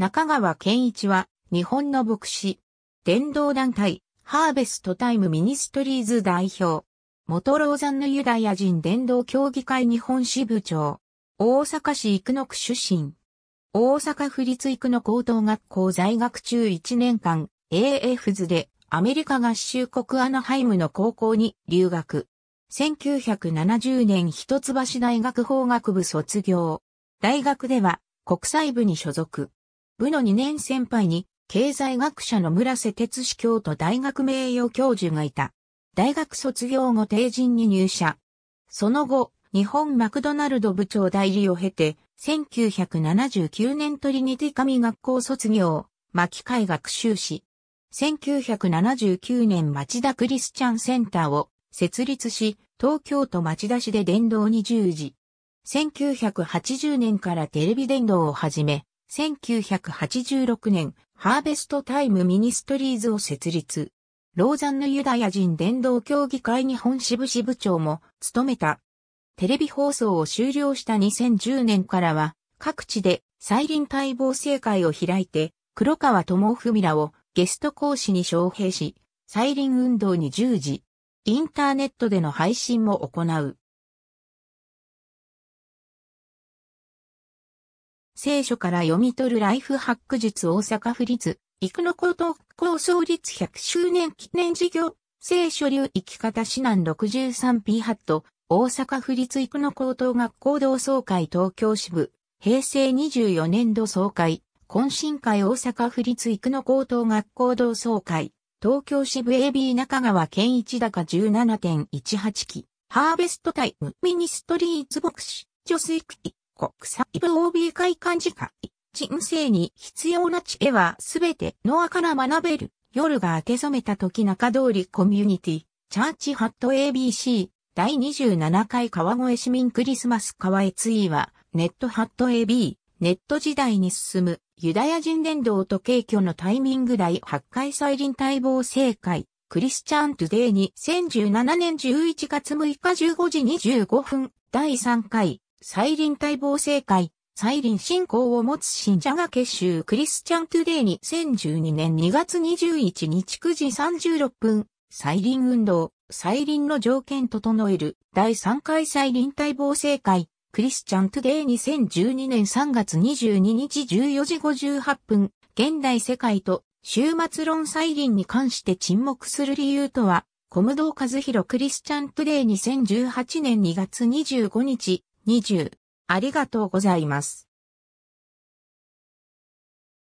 中川健一は、日本の牧師、伝道団体、ハーベストタイムミニストリーズ代表、元ローザンヌユダヤ人伝道協議会日本支部長、大阪市生野区出身、大阪府立生野高等学校在学中1年間、AF 図でアメリカ合衆国アナハイムの高校に留学。1970年一橋大学法学部卒業。大学では国際部に所属。部の2年先輩に、経済学者の村瀬哲司教と大学名誉教授がいた。大学卒業後定人に入社。その後、日本マクドナルド部長代理を経て、1979年トリニティ神学校卒業、牧会学修士。1979年町田クリスチャンセンターを設立し、東京都町田市で電動に従事。1980年からテレビ電動を始め、1986年、ハーベストタイムミニストリーズを設立。ローザンヌユダヤ人伝道協議会日本支部支部長も務めた。テレビ放送を終了した2010年からは、各地で再臨待望政会を開いて、黒川智文らをゲスト講師に招聘し、再臨運動に従事。インターネットでの配信も行う。聖書から読み取るライフハック術大阪府立、生野高等高創立100周年記念事業、聖書流生き方指南 63P ハット、大阪府立生野高等学校同窓会東京支部、平成24年度総会、懇親会大阪府立生野高等学校同窓会、東京支部 AB 中川健一高17.18期、ハーベストタイムミニストリーズ牧師、女性区国際部 OB 会館次会。人生に必要な知恵はすべてノアから学べる。夜が明け染めた時中通りコミュニティ。チャーチハット ABC 第27回川越市民クリスマス川越ツイーはネットハット AB ネット時代に進むユダヤ人伝道と景挙のタイミング第8回再臨待望正解クリスチャントゥデイに2017年11月6日15時25分第3回サイリン待防政会、サイリン信仰を持つ信者が結集クリスチャントゥデイに2012年2月21日9時36分、サイリン運動、サイリンの条件整える、第3回サイリン待防政会、クリスチャントゥデイ2012年3月22日14時58分、現代世界と終末論サイリンに関して沈黙する理由とは、コムドーカズヒロクリスチャントゥデイ2018年2月25日、20、ありがとうございます。